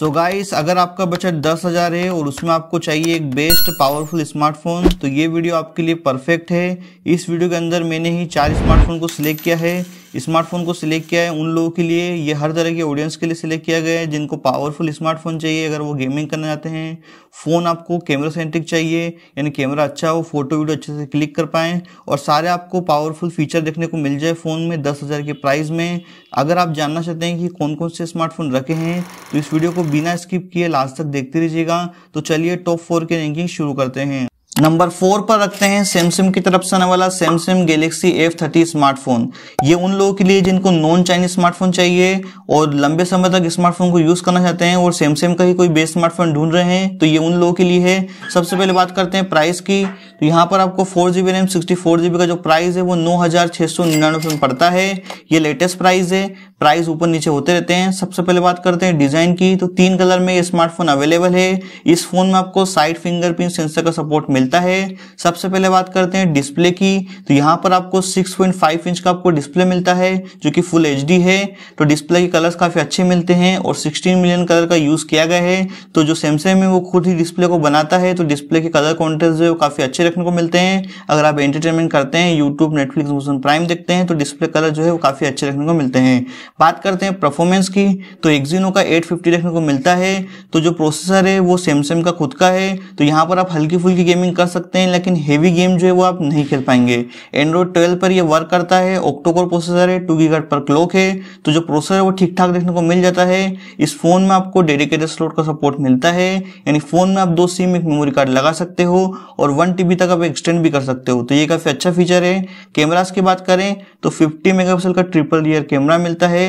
सो so guys अगर आपका budget दस हज़ार है और उसमें आपको चाहिए एक बेस्ट पावरफुल स्मार्टफोन तो ये वीडियो आपके लिए परफेक्ट है इस वीडियो के अंदर मैंने ही चार स्मार्टफोन को सिलेक्ट किया है स्मार्टफोन को सिलेक्ट किया है उन लोगों के लिए ये हर तरह के ऑडियंस के लिए सिलेक्ट किया गया है जिनको पावरफुल स्मार्टफोन चाहिए अगर वो गेमिंग करना चाहते हैं फ़ोन आपको कैमरा सेंट्रिक चाहिए यानी कैमरा अच्छा हो फोटो वीडियो अच्छे से क्लिक कर पाएँ और सारे आपको पावरफुल फीचर देखने को मिल जाए फ़ोन में दस हज़ार के प्राइस में अगर आप जानना चाहते हैं कि कौन कौन से स्मार्टफोन रखे हैं तो इस वीडियो को बिना स्किप किए लास्ट तक देखते रहिएगा तो चलिए टॉप फोर की रैंकिंग शुरू करते हैं नंबर फोर पर रखते हैं सैमसंग की तरफ से आने वाला Samsung Galaxy F thirty smartphone ये उन लोगों के लिए जिनको नॉन चाइनीज स्मार्टफोन चाहिए और लंबे समय तक स्मार्टफोन को यूज करना चाहते हैं और सैमसंग का ही कोई बेस्ट स्मार्टफोन ढूंढ रहे हैं तो ये उन लोगों के लिए है सबसे पहले बात करते हैं प्राइस की तो यहाँ पर आपको four GB RAM sixty four GB का जो प्राइस है वो नौ हजार छह सौ निन्यानवे में पड़ता है ये लेटेस्ट प्राइस है प्राइस ऊपर नीचे होते रहते हैं सबसे पहले बात करते हैं डिजाइन की तो तीन कलर में ये स्मार्टफोन अवेलेबल है इस फोन में आपको साइड फिंगरप्रिंट सेंसर का सपोर्ट मिलता है सबसे पहले बात करते हैं डिस्प्ले की तो यहाँ पर आपको 6.5 इंच का आपको डिस्प्ले मिलता है जो कि फुल एच है तो डिस्प्ले के कलर्स काफी अच्छे मिलते हैं और सिक्सटीन मिलियन कलर का यूज किया गया है तो जो सैमसंग है वो खुद ही डिस्प्ले को बनाता है तो डिस्प्ले के कलर कॉन्ट्रेस्ट जो है काफी अच्छे रखने को मिलते हैं अगर आप एंटरटेनमेंट करते हैं यूट्यूब नेटफ्लिक्स प्राइम देखते हैं तो डिस्प्ले कलर जो है वो काफी अच्छे रखने को मिलते हैं बात करते हैं परफॉर्मेंस की तो एक्जिनो का 850 देखने को मिलता है तो जो प्रोसेसर है वो सैमसंग का खुद का है तो यहाँ पर आप हल्की फुल्की गेमिंग कर सकते हैं लेकिन हेवी गेम जो है वो आप नहीं खेल पाएंगे एंड्रॉयड ट्वेल्व पर ये वर्क करता है ऑक्टोकोर प्रोसेसर है टू गी पर क्लोक है तो जो प्रोसेसर है वो ठीक ठाक देखने को मिल जाता है इस फोन में आपको डेडिकेटेड स्लोट का सपोर्ट मिलता है यानी फोन में आप दो सिम एक मेमोरी कार्ड लगा सकते हो और वन तक आप एक्सटेंड भी कर सकते हो तो ये काफी अच्छा फीचर है कैमराज की बात करें तो फिफ्टी मेगापिक्सल का ट्रिपल रियर कैमरा मिलता है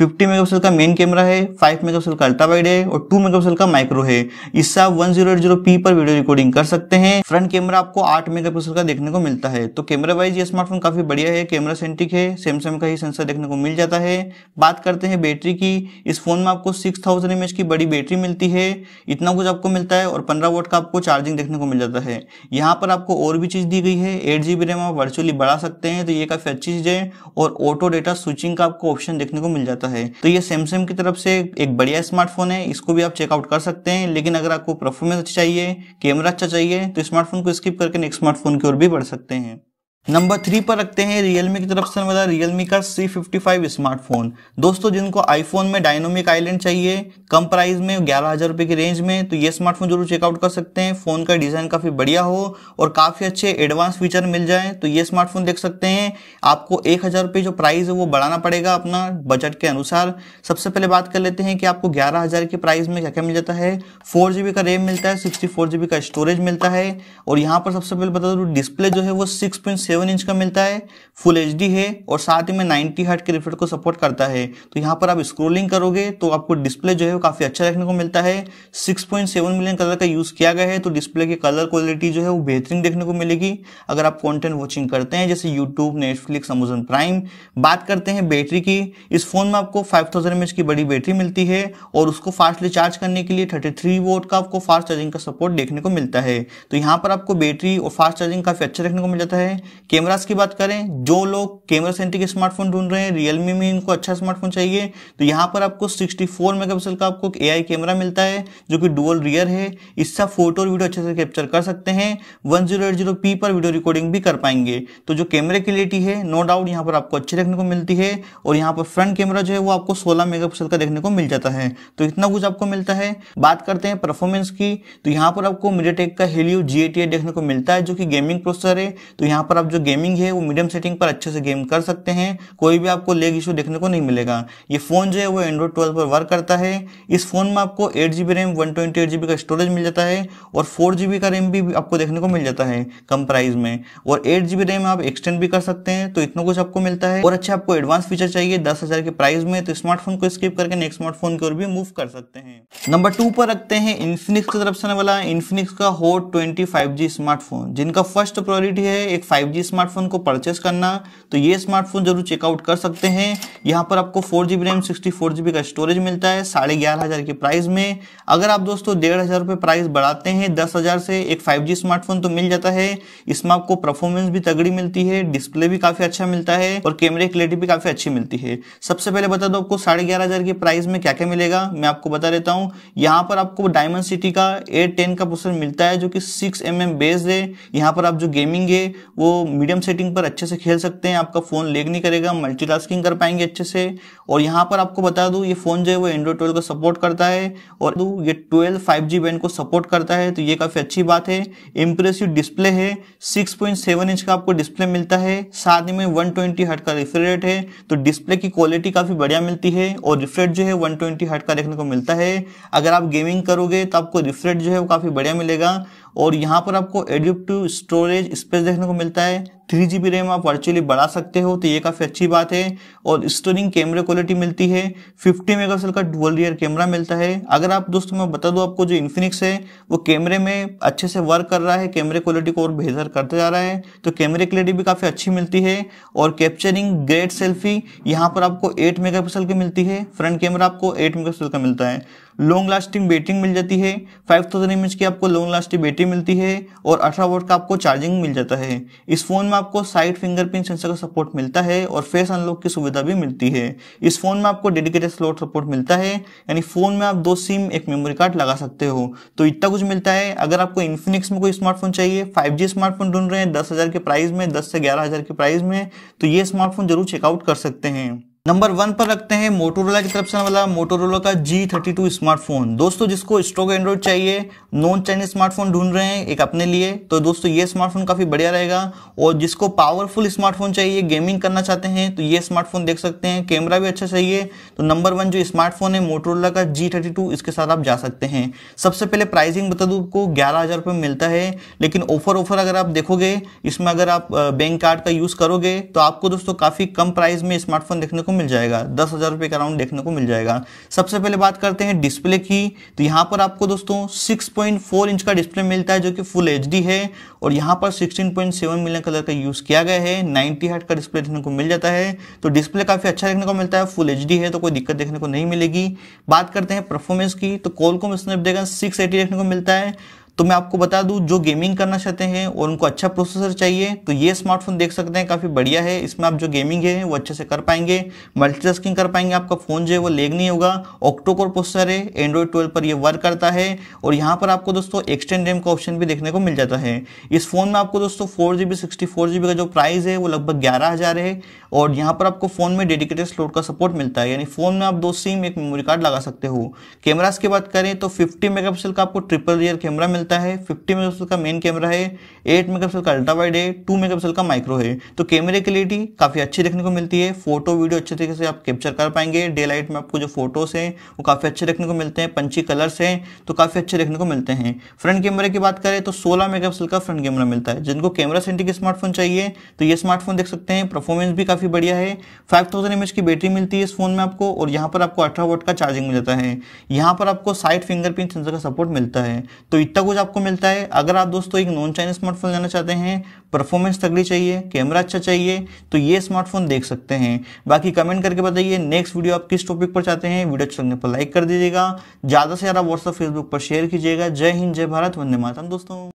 50 मेगापिक्सल का मेन कैमरा है 5 मेगापिक्सल का अल्ट्रा वाइड है और 2 मेगापिक्सल का माइक्रो है इससे आप 1080p पर वीडियो रिकॉर्डिंग कर सकते हैं फ्रंट कैमरा आपको 8 मेगापिक्सल का देखने को मिलता है तो कैमरा वाइज ये स्मार्टफोन काफी बढ़िया है कैमरा सेंट्रिक है सैमसंग का ही सेंसर देखने को मिल जाता है बात करते हैं बैटरी की इस फोन में आपको सिक्स थाउजेंड की बड़ी बैटरी मिलती है इतना कुछ आपको मिलता है और पंद्रह वोट का आपको चार्जिंग देखने को मिल जाता है यहाँ पर आपको और भी चीज दी गई है एट जीबी रैम आप वर्चुअली बढ़ा सकते हैं तो ये काफी अच्छी चीज है और ऑटो डेटा स्विचिंग का आपको ऑप्शन देखने को मिल जाता है जाता है तो ये सैमसंग की तरफ से एक बढ़िया स्मार्टफोन है इसको भी आप चेकआउट कर सकते हैं लेकिन अगर आपको परफॉर्मेंस अच्छी चाहिए कैमरा अच्छा चाहिए तो स्मार्टफोन को स्किप करके नेक्स्ट स्मार्टफोन की ओर भी बढ़ सकते हैं नंबर थ्री पर रखते हैं रियलमी की तरफ से हमारा रियलमी का सी फिफ्टी फाइव स्मार्टफोन दोस्तों जिनको आईफोन में डायनोमिक आइलैंड चाहिए कम प्राइस में ग्यारह हजार रुपये की रेंज में तो ये स्मार्टफोन जरूर चेकआउट कर सकते हैं फ़ोन का डिज़ाइन काफ़ी बढ़िया हो और काफ़ी अच्छे एडवांस फीचर मिल जाए तो ये स्मार्टफोन देख सकते हैं आपको एक हज़ार रुपये जो प्राइस है वो बढ़ाना पड़ेगा अपना बजट के अनुसार सबसे पहले बात कर लेते हैं कि आपको ग्यारह हज़ार के प्राइस में क्या क्या मिल जाता है फोर का रैम मिलता है सिक्सटी फोर का स्टोरेज मिलता है और यहाँ पर सबसे पहले बता दूँ डिस्प्ले जो है वो सिक्स पॉइंट सेवन इंच का मिलता है फुल एच है और साथ ही में नाइन्टी हर्ट के रिफ्रेट को सपोर्ट करता है तो यहाँ पर आप स्क्रोलिंग करोगे तो आपको डिस्प्ले जो है वो काफ़ी अच्छा देखने को मिलता है six point seven million colour का यूज़ किया गया है तो डिस्प्ले की कलर क्वालिटी जो है वो बेहतरीन देखने को मिलेगी अगर आप कॉन्टेंट वॉचिंग करते हैं जैसे यूट्यूब नेटफ्लिक्स अमेजन प्राइम बात करते हैं बैटरी की इस फ़ोन में आपको फाइव थाउजेंड की बड़ी बैटरी मिलती है और उसको फास्टली चार्ज करने के लिए थर्टी थ्री का आपको फास्ट चार्जिंग का सपोर्ट देखने को मिलता है तो यहाँ पर आपको बैटरी और फास्ट चार्जिंग काफ़ी अच्छा देखने को मिल जाता है कैमरास की बात करें जो लोग कैमरा सेंट्रिक स्मार्टफोन ढूंढ रहे हैं रियलमी में इनको अच्छा स्मार्टफोन चाहिए तो यहाँ पर आपको 64 फोर का आपको ए आई कैमरा मिलता है जो कि डुअल रियर है इससे फोटो और वीडियो अच्छे से कैप्चर कर सकते हैं वन पर वीडियो रिकॉर्डिंग भी कर पाएंगे तो जो कैमरे क्लियरिटी है नो डाउट यहाँ पर आपको अच्छी देखने को मिलती है और यहाँ पर फ्रंट कैमरा जो है वो आपको सोलह मेगा का देखने को मिल जाता है तो इतना कुछ आपको मिलता है बात करते हैं परफॉर्मेंस की तो यहाँ पर आपको मीडिया का हेलियो जी देखने को मिलता है जो कि गेमिंग प्रोसेसर है तो यहाँ पर आप जो गेमिंग है वो मीडियम सेटिंग पर अच्छे से गेम कर सकते हैं कोई भी आपको लेग इशू देखने को नहीं मिलेगा ये फ़ोन जो है वो एंड्रॉइड ट्वेल्व पर वर्क करता है इस फ़ोन में आपको एट जी रैम वन का स्टोरेज मिल जाता है और फोर का रैम भी आपको देखने को मिल जाता है कम प्राइस में और एट जी रैम आप एक्सटेंड भी कर सकते हैं तो इतना कुछ आपको मिलता है और अच्छा आपको एडवांस फीचर चाहिए दस हज़ार के प्राइस में तो स्मार्टफोन को स्किप करके नेक्स्ट स्मार्टफोन की ओर भी मूव कर सकते हैं नंबर टू पर रखते हैं इन्फिनिक्स की तरफ से वाला इन्फिनिक्स का हो ट्वेंटी फाइव जी स्मार्टफोन जिनका फर्स्ट प्रायोरिटी है एक फाइव इस स्मार्टफोन को परचेस करना तो ये स्मार्टफोन जरूर चेकआउट कर सकते हैं यहाँ पर आपको four G RAM sixty four G का स्टोरेज मिलता है साढ़े ग्यारह हज़ार के प्राइस में अगर आप दोस्तों डेढ़ हज़ार रुपये प्राइस बढ़ाते हैं दस हज़ार से एक फाइव जी स्मार्टफोन तो मिल जाता है इसमें आपको परफॉर्मेंस भी तगड़ी मिलती है डिस्प्ले भी काफ़ी अच्छा मिलता है और कैमरे क्लियरिटी भी काफ़ी अच्छी मिलती है सबसे पहले बता दो आपको साढ़े ग्यारह हज़ार के प्राइस में क्या क्या मिलेगा मैं आपको बता देता हूँ यहाँ पर आपको डायमंड सिटी का एट का प्रोसेसर मिलता है जो कि सिक्स एम बेस्ड है यहाँ पर आप जो गेमिंग है वो मीडियम सेटिंग पर अच्छे से खेल सकते हैं आपका फ़ोन लेग नहीं करेगा मल्टीटास्किंग कर पाएंगे अच्छे से और यहाँ पर आपको बता दू ये फ़ोन जो है वो एंड्रॉइड ट्वेल्व का सपोर्ट करता है और ये ट्वेल्व फाइव जी बैंड को सपोर्ट करता है तो ये काफ़ी अच्छी बात है इम्प्रेसिव डिस्प्ले है सिक्स पॉइंट सेवन इंच का आपको डिस्प्ले मिलता है साथ ही में वन ट्वेंटी हट का रिफ्रेट है तो डिस्प्ले की क्वालिटी काफ़ी बढ़िया मिलती है और रिफ्रेट जो है वन ट्वेंटी हट का देखने को मिलता है अगर आप गेमिंग करोगे तो आपको रिफ्रेट जो है वो काफ़ी बढ़िया मिलेगा और यहाँ पर आपको एडिप्टिव स्टोरेज स्पेस देखने को मिलता है थ्री जी रैम आप वर्चुअली बढ़ा सकते हो तो ये काफ़ी अच्छी बात है और स्टोरिंग कैमरा क्वालिटी मिलती है 50 मेगापिक्सल का डुअल रियर कैमरा मिलता है अगर आप दोस्तों मैं बता दूं आपको जो इन्फिनिक्स है वो कैमरे में अच्छे से वर्क कर रहा है कैमरे क्वालिटी को और बेहतर करता जा रहा है तो कैमरे क्वालिटी भी काफ़ी अच्छी मिलती है और कैप्चरिंग ग्रेट सेल्फी यहाँ पर आपको एट मेगा की मिलती है फ्रंट कैमरा आपको एट मेगा का मिलता है लॉन्ग लास्टिंग बैटरी मिल जाती है 5000 थाउजेंड की आपको लॉन्ग लास्टिंग बैटरी मिलती है और अठारह वोट का आपको चार्जिंग मिल जाता है इस फोन में आपको साइड फिंगरप्रिंट सेंसर का सपोर्ट मिलता है और फेस अनलॉक की सुविधा भी मिलती है इस फोन में आपको डेडिकेटेड स्लॉट सपोर्ट मिलता है यानी फोन में आप दो सिम एक मेमोरी कार्ड लगा सकते हो तो इतना कुछ मिलता है अगर आपको इन्फिनिक्स में कोई स्मार्टफोन चाहिए फाइव स्मार्टफोन ढूंढ रहे हैं दस के प्राइस में दस से ग्यारह के प्राइस में तो ये स्मार्टफोन जरूर चेकआउट कर सकते हैं नंबर वन पर रखते हैं मोटोरोला की तरफ से वाला मोटोरोला का जी थर्टी टू स्मार्टफोन दोस्तों जिसको स्टॉक एंड्रॉइड चाहिए नॉन चाइनीज स्मार्टफोन ढूंढ रहे हैं एक अपने लिए तो दोस्तों ये स्मार्टफोन काफ़ी बढ़िया रहेगा और जिसको पावरफुल स्मार्टफोन चाहिए गेमिंग करना चाहते हैं तो ये स्मार्टफोन देख सकते हैं कैमरा भी अच्छा चाहिए तो नंबर वन जो स्मार्टफोन है मोटोरोला का जी थर्टी टू इसके साथ आप जा सकते हैं सबसे पहले प्राइसिंग बता दू आपको ग्यारह हज़ार रुपये मिलता है लेकिन ऑफर ऑफर अगर आप देखोगे इसमें अगर आप बैंक कार्ड का यूज़ करोगे तो आपको दोस्तों काफ़ी कम प्राइस में स्मार्टफोन देखने को को मिल जाएगा दस हज़ार रुपये का अराउंड देखने को मिल जाएगा सबसे पहले बात करते हैं डिस्प्ले की तो यहाँ पर आपको दोस्तों सिक्स पॉइंट फोर इंच का डिस्प्ले मिलता है जो कि फुल एच है और यहाँ पर sixteen point seven million colour का यूज़ किया गया है नाइन्टी हट का डिस्प्ले देखने को मिल जाता है तो डिस्प्ले काफ़ी अच्छा देखने को मिलता है फुल एच है तो कोई दिक्कत देखने को नहीं मिलेगी बात करते हैं परफॉर्मेंस की तो कॉल स्नैपड्रैगन सिक्स देखने को मिलता है तो मैं आपको बता दूं जो गेमिंग करना चाहते हैं और उनको अच्छा प्रोसेसर चाहिए तो ये स्मार्टफोन देख सकते हैं काफ़ी बढ़िया है इसमें आप जो गेमिंग है वो अच्छे से कर पाएंगे मल्टीटास्किंग कर पाएंगे आपका फ़ोन जो है वो लेग नहीं होगा ऑक्टोकोर प्रोसेसर है एंड्रॉयड ट्वेल्व पर यह वर्क करता है और यहाँ पर आपको दोस्तों एक्सटेंड रैम का ऑप्शन भी देखने को मिल जाता है इस फ़ोन में आपको दोस्तों फोर जी बी का जो प्राइस है वो लगभग ग्यारह हज़ार है और यहाँ पर आपको फ़ोन में डेडिकेटेड स्लोट का सपोर्ट मिलता है यानी फ़ोन में आप दो सिम एक मेमोरी कार्ड लगा सकते हो कैमराज की बात करें तो फिफ्टी मेगा का आपको ट्रिपल रियर कैमरा मिलता है फिफ्टी मेगापिक्सल का मेन कैमरा है एट मेगापिक्सल का अल्ट्रा वाइड है टू मेगापिक्सल का माइक्रो है तो कैमरे क्वालिटी काफ़ी अच्छी देखने को मिलती है फोटो वीडियो अच्छे तरीके से आप कैप्चर कर पाएंगे डे लाइट में आपको जो फोटोज़ हैं वो काफ़ी अच्छे देखने को मिलते हैं पंची कलर्स हैं तो काफ़ी अच्छे देखने को मिलते हैं फ्रंट कैमरे की बात करें तो सोलह मेगापिक्सल का फ्रंट कैमरा मिलता है जिनको कैमरा सेंटिक स्मार्टफोन चाहिए तो ये स्मार्टफोन देख सकते हैं परफॉर्मेंस भी काफ़ी बढ़िया है फाइव थाउजेंड की बैटरी मिलती है इस फोन में आपको और यहाँ पर आपको अठारह वोट का चार्जिंग मिल जाता है यहाँ पर आपको साइड फिंगरप्रिंट सेंसर का सपोर्ट मिलता है तो इतना कुछ आपको मिलता है अगर आप दोस्तों एक नॉन चाइनीज स्मार्टफोन लेना चाहते हैं परफॉर्मेंस तगड़ी चाहिए कैमरा अच्छा चाहिए तो ये स्मार्टफोन देख सकते हैं बाकी कमेंट करके बताइए नेक्स्ट वीडियो आप किस टॉपिक पर चाहते हैं वीडियो अच्छा लगने पर लाइक कर दीजिएगा ज़्यादा से ज़्यादा व्हाट्सअप फेसबुक पर शेयर कीजिएगा जय हिंद जय भारत वंदे मातम दोस्तों